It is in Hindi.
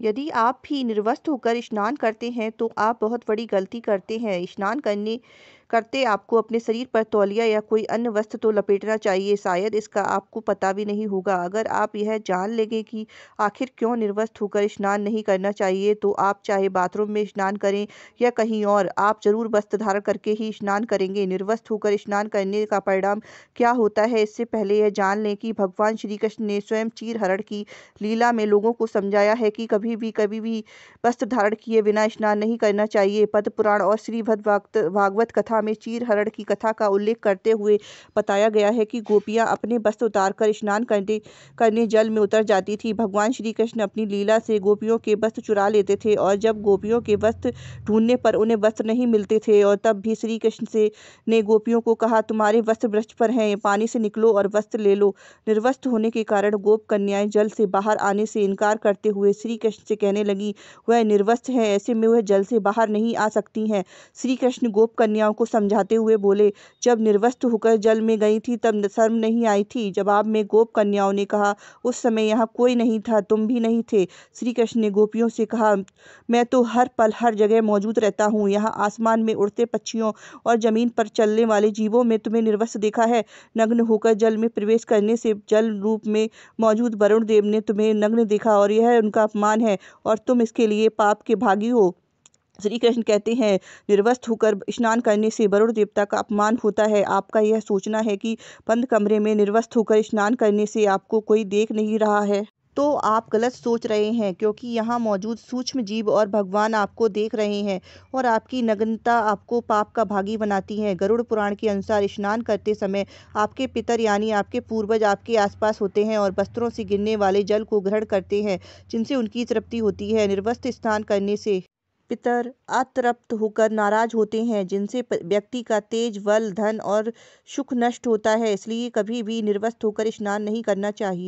यदि आप भी निर्वस्त्र होकर स्नान करते हैं तो आप बहुत बड़ी गलती करते हैं स्नान करने करते आपको अपने शरीर पर तौलिया या कोई अन्य वस्त्र तो लपेटना चाहिए शायद इसका आपको पता भी नहीं होगा अगर आप यह जान लेंगे कि आखिर क्यों निर्वस्त होकर स्नान नहीं करना चाहिए तो आप चाहे बाथरूम में स्नान करें या कहीं और आप जरूर वस्त्र धारण करके ही स्नान करेंगे निर्वस्त होकर स्नान करने का परिणाम क्या होता है इससे पहले यह जान लें कि भगवान श्री कृष्ण ने स्वयं चीर हरण की लीला में लोगों को समझाया है कि कभी भी कभी भी वस्त्र धारण किए बिना स्नान नहीं करना चाहिए पद पुराण और श्रीभद भागवत कथा में चीरहरण की कथा का उल्लेख करते हुए बताया गया है कि गोपियां अपने वस्त्र उतारकर स्नान करने करने जल में उतर जाती थी भगवान श्री कृष्ण अपनी लीला से गोपियों के वस्त्र चुरा लेते थे और जब गोपियों के वस्त्र ढूंढने पर उन्हें वस्त्र नहीं मिलते थे और तब भी श्री कृष्ण से ने गोपियों को कहा तुम्हारे वस्त्र वृक्ष पर हैं पानी से निकलो और वस्त्र ले लो निर्वस्त्र होने के कारण गोप कन्याएं जल से बाहर आने से इनकार करते हुए श्री कृष्ण से कहने लगी वह निर्वस्त्र हैं ऐसे में वह जल से बाहर नहीं आ सकती हैं श्री कृष्ण गोप कन्याओं को को समझाते हुए बोले जब निर्वस्त होकर जल में गई थी तब शर्म नहीं आई थी जवाब में गोप कन्याओं ने कहा उस समय यहाँ कोई नहीं था तुम भी नहीं थे श्री कृष्ण ने गोपियों से कहा मैं तो हर पल हर जगह मौजूद रहता हूँ यहाँ आसमान में उड़ते पक्षियों और ज़मीन पर चलने वाले जीवों में तुम्हें निर्वस्त देखा है नग्न होकर जल में प्रवेश करने से जल रूप में मौजूद वरुण देव ने तुम्हें नग्न देखा और यह उनका अपमान है और तुम इसके लिए पाप के भागी हो श्री कृष्ण कहते हैं निर्वस्थ होकर स्नान करने से वरुण देवता का अपमान होता है आपका यह सोचना है कि बंद कमरे में निर्वस्थ होकर स्नान करने से आपको कोई देख नहीं रहा है तो आप गलत सोच रहे हैं क्योंकि यहाँ मौजूद सूक्ष्म जीव और भगवान आपको देख रहे हैं और आपकी नग्नता आपको पाप का भागी बनाती है गरुड़ पुराण के अनुसार स्नान करते समय आपके पितर यानी आपके पूर्वज आपके आसपास होते हैं और वस्त्रों से गिरने वाले जल को ग्रहण करते हैं जिनसे उनकी तृप्ति होती है निर्वस्त स्नान करने से पितर अतृप्त होकर नाराज होते हैं जिनसे व्यक्ति का तेज बल धन और सुख नष्ट होता है इसलिए कभी भी निर्वस्त्र होकर स्नान नहीं करना चाहिए